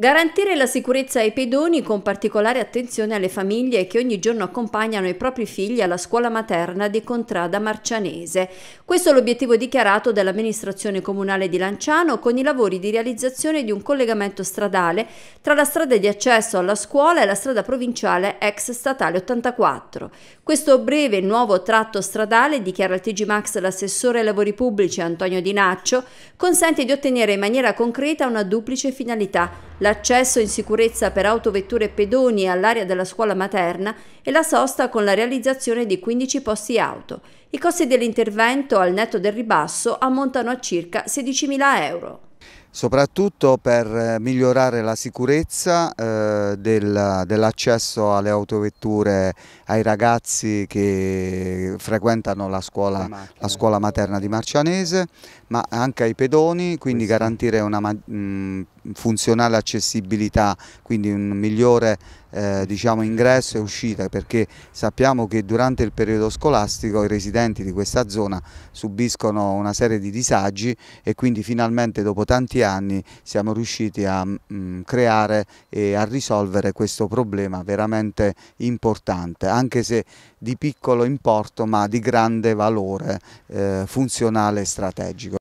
Garantire la sicurezza ai pedoni con particolare attenzione alle famiglie che ogni giorno accompagnano i propri figli alla scuola materna di Contrada Marcianese. Questo è l'obiettivo dichiarato dall'amministrazione comunale di Lanciano con i lavori di realizzazione di un collegamento stradale tra la strada di accesso alla scuola e la strada provinciale ex statale 84. Questo breve nuovo tratto stradale, dichiara il TG Max l'assessore ai lavori pubblici Antonio Di Naccio, consente di ottenere in maniera concreta una duplice finalità l'accesso in sicurezza per autovetture e pedoni all'area della scuola materna e la sosta con la realizzazione di 15 posti auto. I costi dell'intervento al netto del ribasso ammontano a circa 16.000 euro soprattutto per eh, migliorare la sicurezza eh, del, dell'accesso alle autovetture ai ragazzi che frequentano la scuola, la scuola, materna di Marcianese, ma anche ai pedoni, quindi garantire una mh, mm, funzionale accessibilità, quindi un migliore eh, diciamo, ingresso e uscita perché sappiamo che durante il periodo scolastico i residenti di questa zona subiscono una serie di disagi e quindi finalmente dopo tanti anni siamo riusciti a mh, mm, creare e a risolvere questo problema veramente importante anche se di piccolo importo ma di grande valore eh, funzionale e strategico.